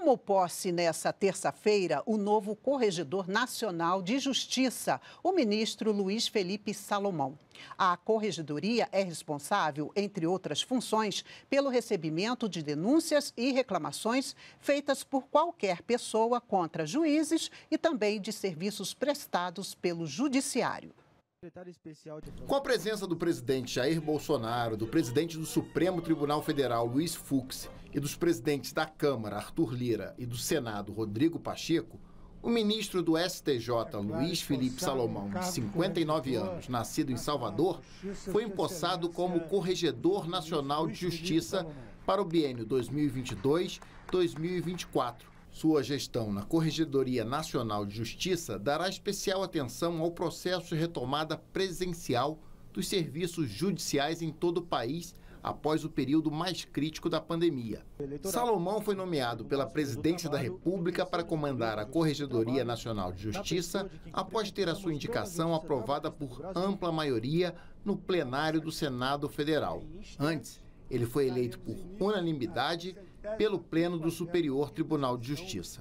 tomou posse nesta terça-feira o novo Corregedor Nacional de Justiça, o ministro Luiz Felipe Salomão. A Corregedoria é responsável, entre outras funções, pelo recebimento de denúncias e reclamações feitas por qualquer pessoa contra juízes e também de serviços prestados pelo Judiciário. Com a presença do presidente Jair Bolsonaro, do presidente do Supremo Tribunal Federal Luiz Fux e dos presidentes da Câmara Arthur Lira e do Senado Rodrigo Pacheco, o ministro do STJ Luiz Felipe Salomão, de 59 anos, nascido em Salvador, foi empossado como Corregedor Nacional de Justiça para o biênio 2022-2024 sua gestão na Corregedoria Nacional de Justiça dará especial atenção ao processo de retomada presencial dos serviços judiciais em todo o país após o período mais crítico da pandemia. Salomão foi nomeado pela Presidência da República para comandar a Corregedoria Nacional de Justiça após ter a sua indicação aprovada por ampla maioria no plenário do Senado Federal. Antes, ele foi eleito por unanimidade pelo Pleno do Superior Tribunal de Justiça